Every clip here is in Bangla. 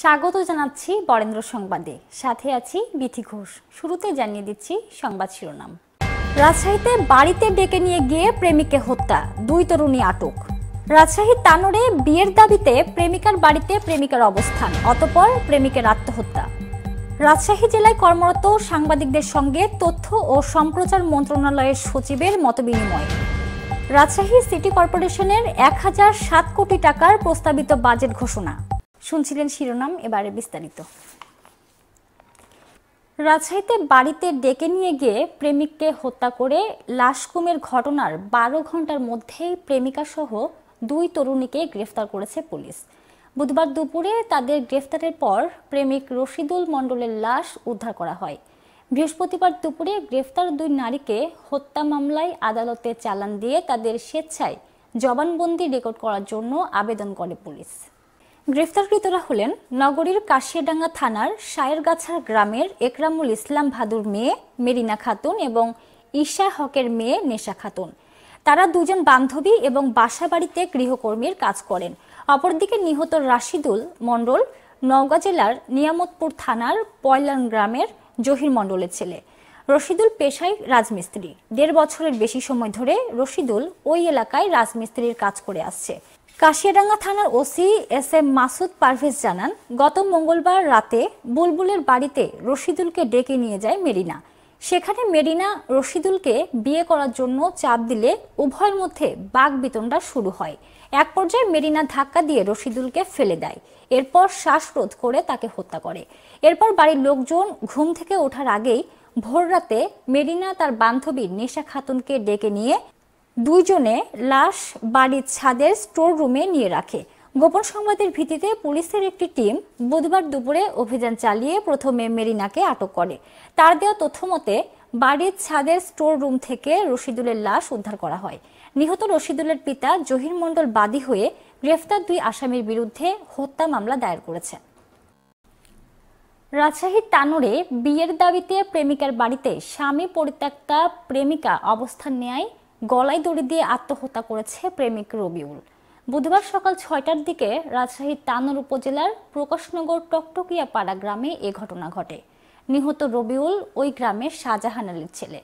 স্বাগত জানাচ্ছি বরেন্দ্র সংবাদে সাথে আছি বিথি ঘোষ শুরুতে জানিয়ে দিচ্ছি সংবাদ শিরোনাম রাজশাহীতে বাড়িতে ডেকে নিয়ে গিয়ে প্রেমিককে হত্যা দুই তরুণী আটক রাজশাহী তানোরে বিয়ের দাবিতে প্রেমিকার বাড়িতে প্রেমিকার অবস্থান অতপর প্রেমিকের আত্মহত্যা রাজশাহী জেলায় কর্মরত সাংবাদিকদের সঙ্গে তথ্য ও সম্প্রচার মন্ত্রণালয়ের সচিবের মতবিনিময় রাজশাহী সিটি কর্পোরেশনের এক হাজার সাত কোটি টাকার প্রস্তাবিত বাজেট ঘোষণা শুনছিলেন শিরোনাম এবারে বিস্তারিত রাজশাহীতে বাড়িতে ডেকে নিয়ে গিয়ে প্রেমিককে হত্যা করে লাশ কুমের ঘটনার বারো ঘন্টার মধ্যেই প্রেমিকাসহ দুই তরুণীকে গ্রেফতার করেছে পুলিশ বুধবার দুপুরে তাদের গ্রেফতারের পর প্রেমিক রশিদুল মণ্ডলের লাশ উদ্ধার করা হয় বৃহস্পতিবার দুপুরে গ্রেফতার দুই নারীকে হত্যা মামলায় আদালতে চালান দিয়ে তাদের স্বেচ্ছায় জবানবন্দি রেকর্ড করার জন্য আবেদন করে পুলিশ গ্রেফতারকৃতরা হলেন নগরীর কাশিয়াডাঙ্গা থানার সায়েরগাছা গ্রামের একরামুল ইসলাম ভাদুর মেয়ে মেরিনা খাতুন এবং ঈশা হকের মেয়ে নেশা খাতুন তারা দুজন বান্ধবী এবং বাসাবাড়িতে গৃহকর্মীর কাজ করেন অপরদিকে নিহত রাশিদুল মণ্ডল নওগাঁ জেলার নিয়ামতপুর থানার পয়লান গ্রামের জহির মণ্ডলের ছেলে রশিদুল পেশায় রাজমিস্ত্রি দেড় বছরের বেশি সময় ধরে রশিদুল ওই এলাকায় রাজমিস্ত্রির কাজ করে আসছে কাশিয়াডাঙ্গা থানার OC S M Masud Parvez জানান গত মঙ্গলবার রাতে বুলবুলের বাড়িতে রশিদুলকে ডেকে নিয়ে যায় মেরিনা সেখানে মেরিনা রশিদুলকে বিয়ে করার জন্য চাপ দিলে উভয়ের মধ্যে বাঘ বিতণ্ডা শুরু হয় এক পর্যায়ে মেরিনা ধাক্কা দিয়ে রশিদুলকে ফেলে দেয় এরপর শ্বাসরোধ করে তাকে হত্যা করে এরপর বাড়ির লোকজন ঘুম থেকে ওঠার আগেই ভোররাতে মেরিনা তার বান্ধবী নেশা খাতুনকে ডেকে নিয়ে দুইজনে লাশ বাড়ির ছাদের স্টোর রুমে নিয়ে রাখে গোপন সংবাদের ভিত্তিতে পুলিশের একটি টিম বুধবার দুপুরে অভিযান চালিয়ে প্রথমে মেরিনাকে আটক করে তার দেওয়া তথ্য মতে বাড়ির ছাদের স্টোর রুম থেকে রশিদুলের লাশ উদ্ধার করা হয় নিহত রশিদুলের পিতা জহির মণ্ডল বাদী হয়ে গ্রেফতার দুই আসামির বিরুদ্ধে হত্যা মামলা দায়ের করেছে রাজশাহীর তানোরে বিয়ের দাবিতে প্রেমিকার বাড়িতে স্বামী পরিত্যক্তা প্রেমিকা অবস্থান নেয় গলায় দড়ি দিয়ে আত্মহত্যা করেছে প্রেমিক রবিউল বুধবার সকাল ছয়টার দিকে রাজশাহীর তানোর উপজেলার প্রকাশনগর টকটকিয়া পাড়া গ্রামে এ ঘটনা ঘটে নিহত রবিউল ওই গ্রামের শাহজাহান আলীর ছেলে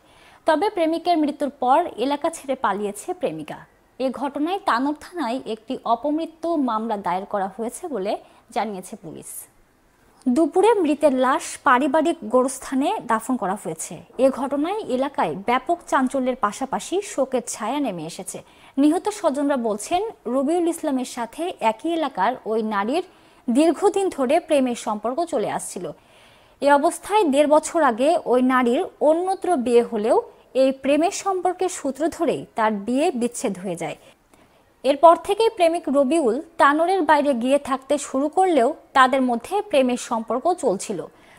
তবে প্রেমিকের মৃত্যুর পর এলাকা ছেড়ে পালিয়েছে প্রেমিকা এ ঘটনায় তানোর থানায় একটি অপমৃত্যু মামলা দায়ের করা হয়েছে বলে জানিয়েছে পুলিশ দুপুরে মৃতের লাশ পারিবারিক গোরস্থানে দাফন করা হয়েছে এ ঘটনায় এলাকায় ব্যাপক চাঞ্চল্যের পাশাপাশি শোকের ছায়া নেমে এসেছে নিহত স্বজনরা বলছেন রবিউল ইসলামের সাথে একই এলাকার ওই নারীর দীর্ঘদিন ধরে প্রেমের সম্পর্ক চলে আসছিল এ অবস্থায় দেড় বছর আগে ওই নারীর অন্যত্র বিয়ে হলেও এই প্রেমের সম্পর্কের সূত্র ধরেই তার বিয়ে বিচ্ছেদ হয়ে যায় এরপর থেকেই প্রেমিক রবিউল তানোরের বাইরে গিয়ে থাকতে শুরু করলেও তাদের মধ্যে প্রেমের সম্পর্ক চলছিল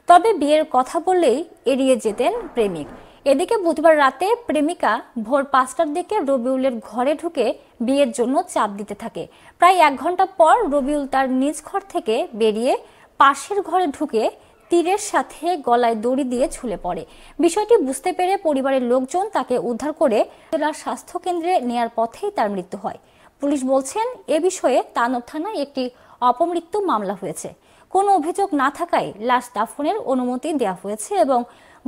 তবে বিয়ের কথা বললেই এড়িয়ে যেতেন প্রেমিক এদিকে বুধবার রাতে প্রেমিকা ভোর পাঁচটার দিকে রবিউলের ঘরে ঢুকে বিয়ের জন্য চাপ দিতে থাকে প্রায় এক ঘন্টা পর রবিউল তার নিজ ঘর থেকে বেরিয়ে পাশের ঘরে ঢুকে তীরের সাথে গলায় দড়ি দিয়ে ঝুলে পড়ে বিষয়টি বুঝতে পেরে পরিবারের লোকজন তাকে উদ্ধার করে জেলার স্বাস্থ্যকেন্দ্রে নেয়ার পথেই তার মৃত্যু হয় পুলিশ বলছেন এ বিষয়ে তানব থানায় একটি অপমৃত্যু মামলা হয়েছে কোনো অভিযোগ না থাকায় লাশ দাফনের অনুমতি দেওয়া হয়েছে এবং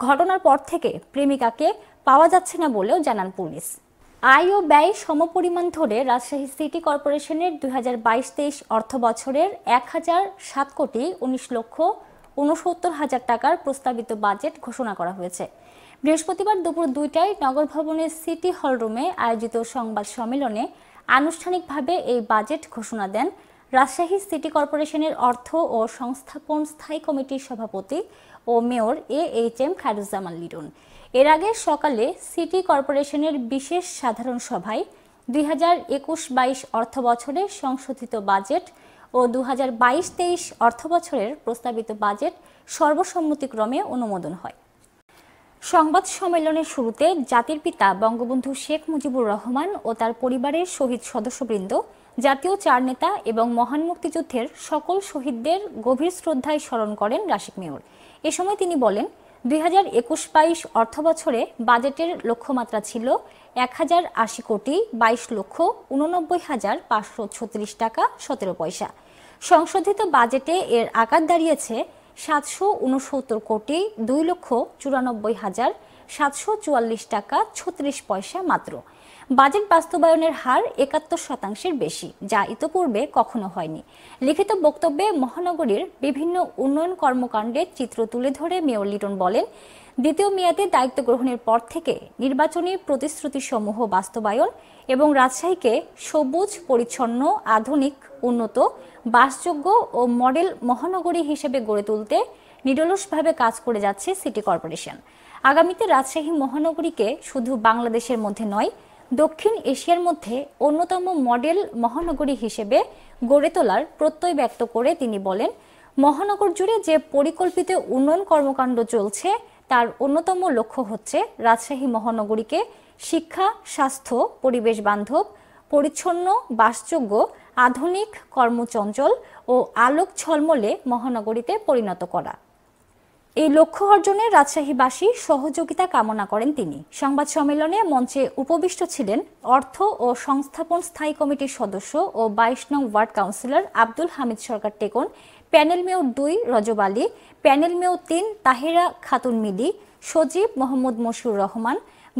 ঘটনার পর থেকে প্রেমিকাকে পাওয়া যাচ্ছে না বলেও জানান পুলিশ আয় ও ব্যয় সমপরিমাণ ধরে রাজশাহী সিটি কর্পোরেশনের দুই হাজার বাইশ তেইশ অর্থ বছরের এক হাজার সাত কোটি উনিশ লক্ষ উনসত্তর হাজার টাকার প্রস্তাবিত বাজেট ঘোষণা করা হয়েছে বৃহস্পতিবার দুপুর দুইটায় নগর ভবনের সিটি হল রুমে আয়োজিত সংবাদ সম্মেলনে আনুষ্ঠানিকভাবে এই বাজেট ঘোষণা দেন রাজশাহী সিটি কর্পোরেশনের অর্থ ও সংস্থাপন স্থায়ী কমিটির সভাপতি ও mayor A H M Khairuzzaman Liton এর আগে সকালে সিটি কর্পোরেশনের বিশেষ সাধারণ সভায় দুই হাজার একুশ বাইশ অর্থ বছরের সংশোধিত বাজেট ও দু হাজার বাইশ তেইশ অর্থ বছরের প্রস্তাবিত বাজেট সর্বসম্মতিক্রমে অনুমোদন হয় সংবাদ সম্মেলনের শুরুতে জাতির পিতা বঙ্গবন্ধু শেখ মুজিবুর রহমান ও তার পরিবারের শহীদ সদস্যবৃন্দ জাতীয় চার নেতা এবং মহান মুক্তিযুদ্ধের সকল শহীদদের গভীর শ্রদ্ধায় স্মরণ করেন রাশিক মেয়র এ সময় তিনি বলেন দুই হাজার একুশ বাইশ অর্থ বছরে বাজেটের লক্ষ্যমাত্রা ছিল এক হাজার আশি কোটি বাইশ লক্ষ উননব্বই হাজার পাঁচশো ছত্রিশ টাকা সতেরো পয়সা সংশোধিত বাজেটে এর আকার দাঁড়িয়েছে সাতশো উনসত্তর কোটি দুই লক্ষ চুরানব্বই হাজার সাতশো চুয়াল্লিশ টাকা ছত্রিশ পয়সা মাত্র বাজেট বাস্তবায়নের হার একাত্তর শতাংশের বেশি যা ইতোপূর্বে কখনো হয়নি লিখিত বক্তব্যে মহানগরীর বিভিন্ন উন্নয়ন কর্মকাণ্ডের চিত্র তুলে ধরে মেয়র লিটন বলেন দ্বিতীয় মেয়াদে দায়িত্ব গ্রহণের পর থেকে নির্বাচনী প্রতিশ্রুতিসমূহ বাস্তবায়ন এবং রাজশাহীকে সবুজ পরিচ্ছন্ন আধুনিক উন্নত বাসযোগ্য ও মডেল মহানগরী হিসেবে গড়ে তুলতে নিরলসভাবে কাজ করে যাচ্ছে সিটি কর্পোরেশন আগামীতে রাজশাহী মহানগরীকে শুধু বাংলাদেশের মধ্যে নয় দক্ষিণ এশিয়ার মধ্যে অন্যতম মডেল মহানগরী হিসেবে গড়ে তোলার প্রত্যয় ব্যক্ত করে তিনি বলেন মহানগর জুড়ে যে পরিকল্পিত উন্নয়ন কর্মকাণ্ড চলছে তার অন্যতম লক্ষ্য হচ্ছে রাজশাহী মহানগরীকে শিক্ষা স্বাস্থ্য পরিবেশ বান্ধব পরিচ্ছন্ন বাসযোগ্য আধুনিক কর্মচঞ্চল ও আলোক ছলমলে মহানগরীতে পরিণত করা এই লক্ষ্য অর্জনে রাজশাহীবাসী সহযোগিতা কামনা করেন তিনি সংবাদ সম্মেলনে মঞ্চে উপবিষ্ট ছিলেন অর্থ ও সংস্থাপন স্থায়ী কমিটির সদস্য ও বাইশ নং ward councillor Abdul Hamid Sarkar Tekon panel mayor দুই রজব আলী প্যানেল মেয়র তিন তাহেরা খাতুন মিলি সজীব মোহাম্মদ মশুর রহমান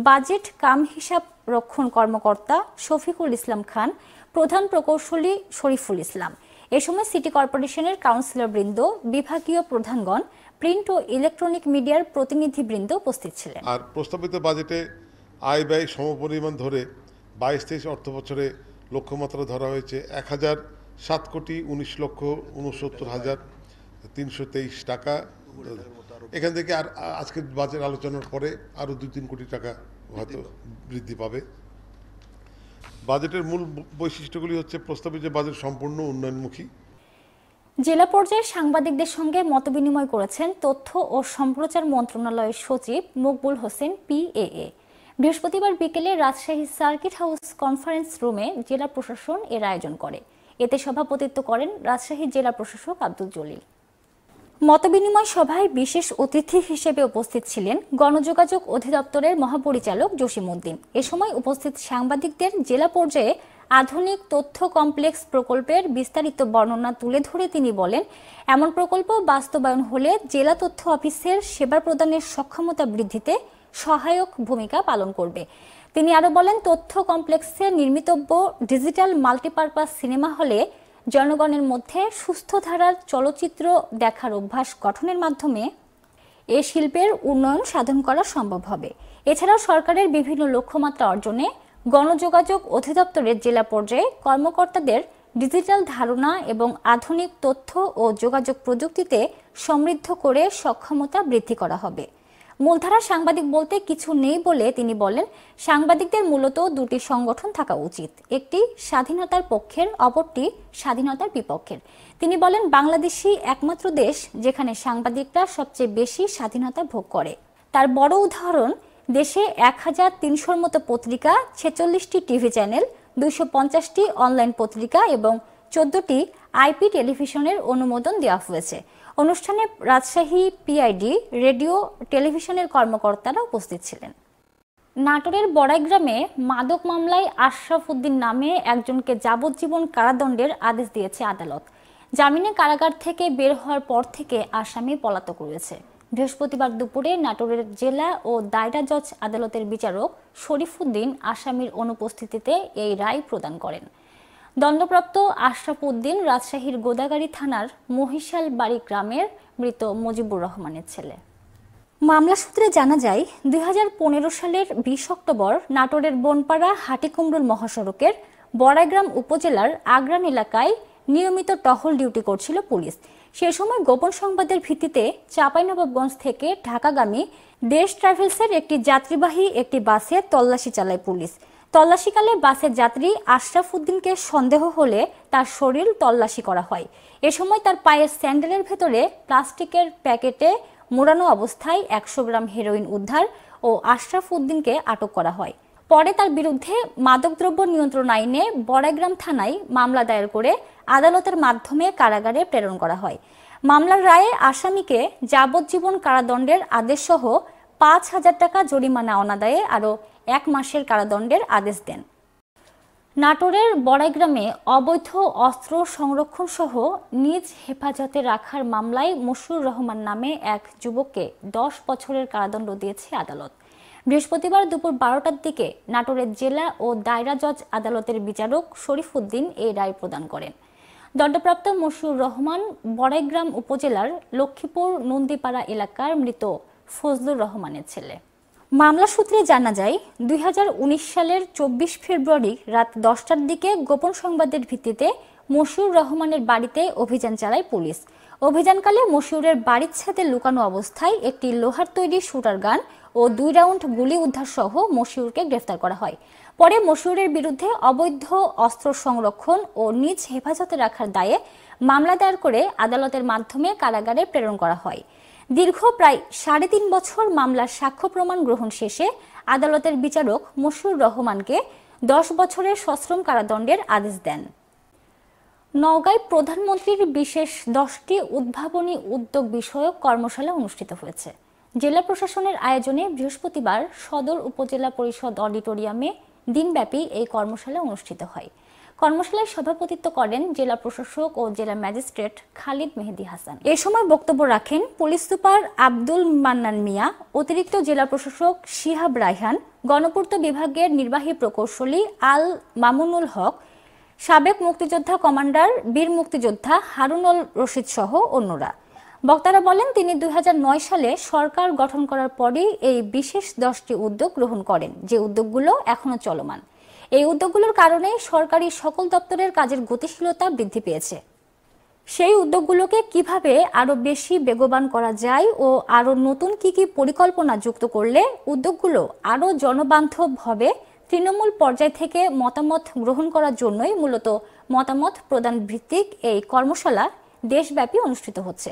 বাজেট কাম হিসাব রক্ষণ কর্মকর্তা শফিকুল ইসলাম খান প্রধান প্রকৌশলী শরীফুল ইসলাম এ সময় সিটি কর্পোরেশনের কাউন্সিলরবৃন্দ বিভাগীয় প্রধানগণ প্রিন্ট ও ইলেকট্রনিক মিডিয়ার প্রতিনিধি বৃন্দ উপস্থিত ছিলেন আর প্রস্তাবিত বাজেটে আয় ব্যয় সমপরিমাণ ধরে বাইশ তেইশ অর্থ বছরে লক্ষ্যমাত্রা ধরা হয়েছে এক হাজার সাত কোটি উনিশ লক্ষ উনসত্তর হাজার তিনশো তেইশ টাকা এখান থেকে আর আজকের বাজেট আলোচনার পরে আরও দুই তিন কোটি টাকা হয়তো বৃদ্ধি পাবে বাজেটের মূল বৈশিষ্ট্যগুলি হচ্ছে প্রস্তাবিত বাজেট সম্পূর্ণ উন্নয়নমুখী জেলা পর্যায়ে সাংবাদিকদের সঙ্গে মতবিনিময় করেছেন তথ্য ও সম্প্রচার মন্ত্রণালয়ের সচিব মকবুল হোসেন পিএএ বৃহস্পতিবার বিকেলে রাজশাহী সার্কিট হাউস কনফারেন্স রুমে জেলা প্রশাসন এর আয়োজন করে এতে সভাপতিত্ব করেন রাজশাহী জেলা প্রশাসক আব্দুল জলিল মতবিনিময় সভায় বিশেষ অতিথি হিসেবে উপস্থিত ছিলেন গণযোগাযোগ অধিদপ্তরের মহাপরিচালক জসিমউদ্দিন এ সময় উপস্থিত সাংবাদিকদের জেলা পর্যায়ে আধুনিক তথ্য কমপ্লেক্স প্রকল্পের বিস্তারিত বর্ণনা তুলে ধরে তিনি বলেন এমন প্রকল্প বাস্তবায়ন হলে জেলা তথ্য অফিসের সেবা প্রদানের সক্ষমতা বৃদ্ধিতে সহায়ক ভূমিকা পালন করবে তিনি আরও বলেন তথ্য কমপ্লেক্সে নির্মিতব্য ডিজিটাল মাল্টিপারপাস সিনেমা হলে জনগণের মধ্যে সুস্থ ধারার চলচ্চিত্র দেখার অভ্যাস গঠনের মাধ্যমে এ শিল্পের উন্নয়ন সাধন করা সম্ভব হবে এছাড়াও সরকারের বিভিন্ন লক্ষ্যমাত্রা অর্জনে গণযোগাযোগ অধিদপ্তরের জেলা পর্যায়ে কর্মকর্তাদের ডিজিটাল ধারণা এবং আধুনিক তথ্য ও যোগাযোগ প্রযুক্তিতে সমৃদ্ধ করে সক্ষমতা বৃদ্ধি করা হবে মূলধারার সাংবাদিক বলতে কিছু নেই বলে তিনি বলেন সাংবাদিকদের মূলত দুটি সংগঠন থাকা উচিত একটি স্বাধীনতার পক্ষের অপরটি স্বাধীনতার বিপক্ষের তিনি বলেন বাংলাদেশই একমাত্র দেশ যেখানে সাংবাদিকরা সবচেয়ে বেশি স্বাধীনতা ভোগ করে তার বড় উদাহরণ দেশে এক হাজার তিনশোর মতো পত্রিকা ছেচল্লিশটি টিভি চ্যানেল দুইশো পঞ্চাশটি অনলাইন পত্রিকা এবং চোদ্দটি আইপি টেলিভিশনের অনুমোদন দেওয়া হয়েছে অনুষ্ঠানে রাজশাহী পিআইডি রেডিও টেলিভিশনের কর্মকর্তারা উপস্থিত ছিলেন নাটোরের বড়াই গ্রামে মাদক মামলায় আশরাফ উদ্দিন নামে একজনকে যাবজ্জীবন কারাদণ্ডের আদেশ দিয়েছে আদালত জামিনে কারাগার থেকে বের হওয়ার পর থেকে আসামি পলাতক রয়েছে বৃহস্পতিবার দুপুরে নাটোরের জেলা ও দায়রা জজ আদালতের বিচারক উদ্দিন আসামির অনুপস্থিতিতে এই রায় প্রদান করেন দণ্ডপ্রাপ্ত আশরাফ উদ্দিন রাজশাহীর গোদাগাড়ি থানার মহিশাল বাড়ি গ্রামের মৃত মুজিবুর রহমানের ছেলে মামলা সূত্রে জানা যায় দুই সালের বিশ অক্টোবর নাটোরের বনপাড়া হাটিকুমরুল মহাসড়কের বড়াইগ্রাম উপজেলার আগ্রান এলাকায় নিয়মিত টহল ডিউটি করছিল পুলিশ সে সময় গোপন সংবাদের ভিত্তিতে চাঁপাইনবাবগঞ্জ থেকে ঢাকাগামী দেশ ট্রাভেলসের একটি যাত্রীবাহী একটি বাসে তল্লাশি চালায় পুলিশ তল্লাশিকালে বাসের যাত্রী আশরাফ উদ্দিনকে সন্দেহ হলে তার শরীর তল্লাশি করা হয় এ সময় তার পায়ের স্যান্ডেলের ভেতরে প্লাস্টিকের প্যাকেটে মোড়ানো অবস্থায় একশো গ্রাম হেরোইন উদ্ধার ও আশরাফ উদ্দিনকে আটক করা হয় পরে তার বিরুদ্ধে মাদকদ্রব্য নিয়ন্ত্রণ আইনে বড়াইগ্রাম থানায় মামলা দায়ের করে আদালতের মাধ্যমে কারাগারে প্রেরণ করা হয় মামলার রায়ে আসামিকে যাবজ্জীবন কারাদণ্ডের আদেশসহ পাঁচ হাজার টাকা জরিমানা অনাদায়ে আরও এক মাসের কারাদণ্ডের আদেশ দেন নাটোরের বড়াইগ্রামে অবৈধ অস্ত্র সংরক্ষণ সহ নিজ হেফাজতে রাখার মামলায় মশুর রহমান নামে এক যুবককে দশ বছরের কারাদণ্ড দিয়েছে আদালত বৃহস্পতিবার দুপুর বারোটার দিকে নাটোরের জেলা ও দায়রা জজ আদালতের বিচারক শরীফ উদ্দিন এই রায় প্রদান করেন দণ্ডপ্রাপ্ত মশুর রহমান বড়াইগ্রাম উপজেলার লক্ষ্মীপুর নন্দীপাড়া এলাকার মৃত ফজলুর রহমানের ছেলে মামলা সূত্রে জানা যায় দুই সালের চব্বিশ ফেব্রুয়ারি রাত দশটার দিকে গোপন সংবাদের ভিত্তিতে মশিউর রহমানের বাড়িতে অভিযান চালায় পুলিশ অভিযানকালে মশিউরের বাড়ির ছাদে লুকানো অবস্থায় একটি লোহার তৈরি শুটার গান ও দুই রাউন্ড গুলি উদ্ধার সহ মশিউরকে গ্রেফতার করা হয় পরে মশিউরের বিরুদ্ধে অবৈধ অস্ত্র সংরক্ষণ ও নিজ হেফাজতে রাখার দায়ে মামলা দায়ের করে আদালতের মাধ্যমে কারাগারে প্রেরণ করা হয় দীর্ঘ প্রায় সাড়ে তিন বছর মামলার সাক্ষ্য প্রমাণ গ্রহণ শেষে আদালতের বিচারক মশুর রহমানকে দশ বছরের সশ্রম কারাদণ্ডের আদেশ দেন নওগাঁয় প্রধানমন্ত্রীর বিশেষ দশটি উদ্ভাবনী উদ্যোগ বিষয়ক কর্মশালা অনুষ্ঠিত হয়েছে জেলা প্রশাসনের আয়োজনে বৃহস্পতিবার সদর উপজেলা পরিষদ অডিটোরিয়ামে দিনব্যাপী এই কর্মশালা অনুষ্ঠিত হয় কর্মশালায় সভাপতিত্ব করেন জেলা প্রশাসক ও জেলা ম্যাজিস্ট্রেট খালিদ মেহেদি হাসান এ সময় বক্তব্য রাখেন পুলিশ সুপার আব্দুল মান্নান মিয়া অতিরিক্ত জেলা প্রশাসক শিহাব রাইহান গণপূর্ত বিভাগের নির্বাহী প্রকৌশলী আল মামুনুল হক সাবেক মুক্তিযোদ্ধা কমান্ডার বীর মুক্তিযোদ্ধা হারুনুল রশিদ সহ অন্যরা বক্তারা বলেন তিনি দুই সালে সরকার গঠন করার পরই এই বিশেষ দশটি উদ্যোগ গ্রহণ করেন যে উদ্যোগগুলো এখনও চলমান এই উদ্যোগগুলোর কারণে সরকারি সকল দপ্তরের কাজের গতিশীলতা বৃদ্ধি পেয়েছে সেই উদ্যোগগুলোকে কিভাবে আরও বেশি বেগবান করা যায় ও আরও নতুন কি কি পরিকল্পনা যুক্ত করলে উদ্যোগগুলো আরও জনবান্ধব হবে তৃণমূল পর্যায় থেকে মতামত গ্রহণ করার জন্যই মূলত মতামত প্রদান ভিত্তিক এই কর্মশালা দেশব্যাপী অনুষ্ঠিত হচ্ছে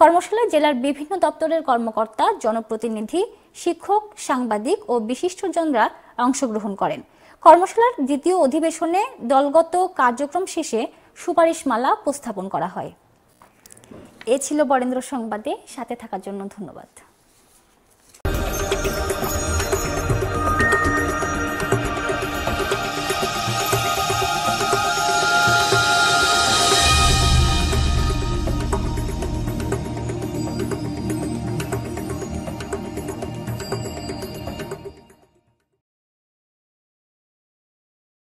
কর্মশালায় জেলার বিভিন্ন দপ্তরের কর্মকর্তা জনপ্রতিনিধি শিক্ষক সাংবাদিক ও বিশিষ্টজনরা অংশগ্রহণ করেন কর্মশালার দ্বিতীয় অধিবেশনে দলগত কার্যক্রম শেষে সুপারিশমালা উপস্থাপন করা হয় এ ছিল বরেন্দ্র সংবাদে সাথে থাকার জন্য ধন্যবাদ